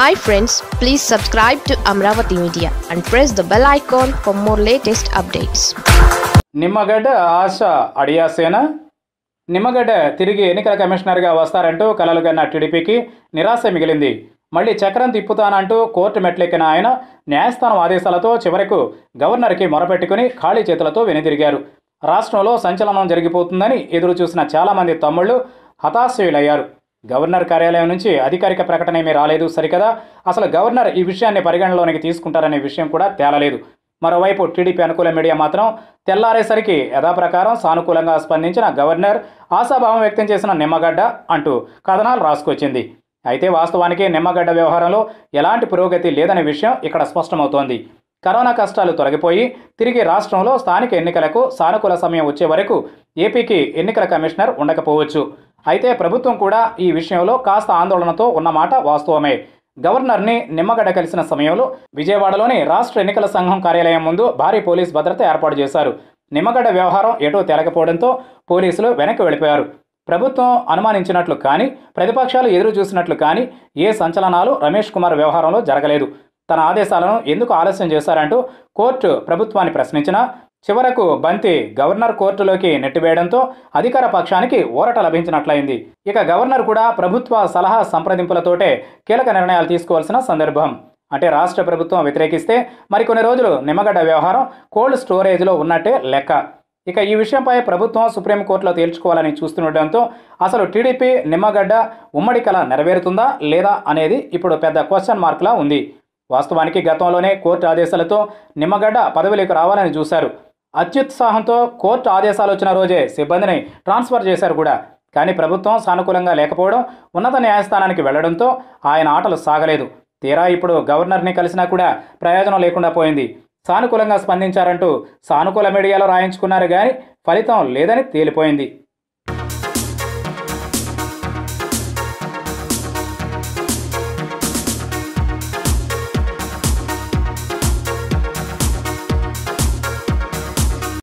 hi friends please subscribe to Amaravati media and press the bell icon for more latest updates Nimmagadda ఆశ అడియాసేన నిమ్మగడ్డ తిరిగి ఎన్నికల కమిషనర్గా వస్తారంటూ కలలుగన్న టీడీపీకి నిరాశ మిగిలింది మళ్ళీ చక్రం తిప్పుతానంటూ కోర్టు మెట్లెక్కిన ఆయన న్యాయస్థానం ఆదేశాలతో చివరకు గవర్నర్కి మొరపెట్టుకుని ఖాళీ చేతులతో వెనుదిరిగారు రాష్ట్రంలో సంచలనం జరిగిపోతుందని ఎదురు చూసిన చాలామంది తమ్ముళ్ళు హతాశయులయ్యారు గవర్నర్ కార్యాలయం నుంచి అధికారిక ప్రకటన ఏమీ రాలేదు సరికదా అసలు గవర్నర్ ఈ విషయాన్ని పరిగణలోనికి తీసుకుంటారనే విషయం కూడా తేలలేదు మరోవైపు టీడీపీ అనుకూల మీడియా మాత్రం తెల్లారేసరికి యథాప్రకారం సానుకూలంగా స్పందించిన గవర్నర్ ఆశాభావం వ్యక్తం చేసిన నిమ్మగడ్డ అంటూ కథనాలు రాసుకొచ్చింది అయితే వాస్తవానికి నిమ్మగడ్డ వ్యవహారంలో ఎలాంటి పురోగతి లేదనే విషయం ఇక్కడ స్పష్టమవుతోంది కరోనా కష్టాలు తొలగిపోయి తిరిగి రాష్ట్రంలో స్థానిక ఎన్నికలకు సానుకూల సమయం వచ్చే వరకు ఏపీకి ఎన్నికల కమిషనర్ ఉండకపోవచ్చు అయితే ప్రభుత్వం కూడా ఈ విషయంలో కాస్త ఆందోళనతో ఉన్నమాట వాస్తవమే గవర్నర్ని నిమ్మగడ్డ కలిసిన సమయంలో విజయవాడలోని రాష్ట్ర ఎన్నికల సంఘం కార్యాలయం ముందు భారీ పోలీస్ భద్రత ఏర్పాటు చేశారు నిమ్మగడ్డ వ్యవహారం ఎటో తేలకపోవడంతో పోలీసులు వెనక్కి వెళ్ళిపోయారు ప్రభుత్వం అనుమానించినట్లు కానీ ప్రతిపక్షాలు ఎదురు చూసినట్లు కానీ ఏ సంచలనాలు రమేష్ కుమార్ వ్యవహారంలో జరగలేదు తన ఆదేశాలను ఎందుకు ఆలస్యం చేశారంటూ కోర్టు ప్రభుత్వాన్ని ప్రశ్నించినా చివరకు బంతి గవర్నర్ కోర్టులోకి నెట్టివేయడంతో అధికార పక్షానికి ఊరట లభించినట్లయింది ఇక గవర్నర్ కూడా ప్రభుత్వ సలహా సంప్రదింపులతోటే కీలక నిర్ణయాలు తీసుకోవాల్సిన సందర్భం అంటే రాష్ట్ర ప్రభుత్వం వ్యతిరేకిస్తే మరికొన్ని రోజులు నిమ్మగడ్డ వ్యవహారం కోల్డ్ స్టోరేజ్లో ఉన్నట్టే లెక్క ఇక ఈ విషయంపై ప్రభుత్వం సుప్రీంకోర్టులో తేల్చుకోవాలని చూస్తుండటంతో అసలు టీడీపీ నిమ్మగడ్డ ఉమ్మడి కళ నెరవేరుతుందా లేదా అనేది ఇప్పుడు పెద్ద క్వశ్చన్ మార్క్లా ఉంది వాస్తవానికి గతంలోనే కోర్టు ఆదేశాలతో నిమ్మగడ్డ పదవిలోకి రావాలని చూశారు అత్యుత్సాహంతో కోర్టు ఆదేశాలు వచ్చిన రోజే సిబ్బందిని ట్రాన్స్ఫర్ చేశారు కూడా కానీ ప్రభుత్వం సానుకూలంగా లేకపోవడం ఉన్నత న్యాయస్థానానికి వెళ్లడంతో ఆయన ఆటలు సాగలేదు తీరా ఇప్పుడు గవర్నర్ని కలిసినా కూడా ప్రయోజనం లేకుండా పోయింది సానుకూలంగా స్పందించారంటూ సానుకూల మీడియాలో రాయించుకున్నారు కానీ ఫలితం లేదని తేలిపోయింది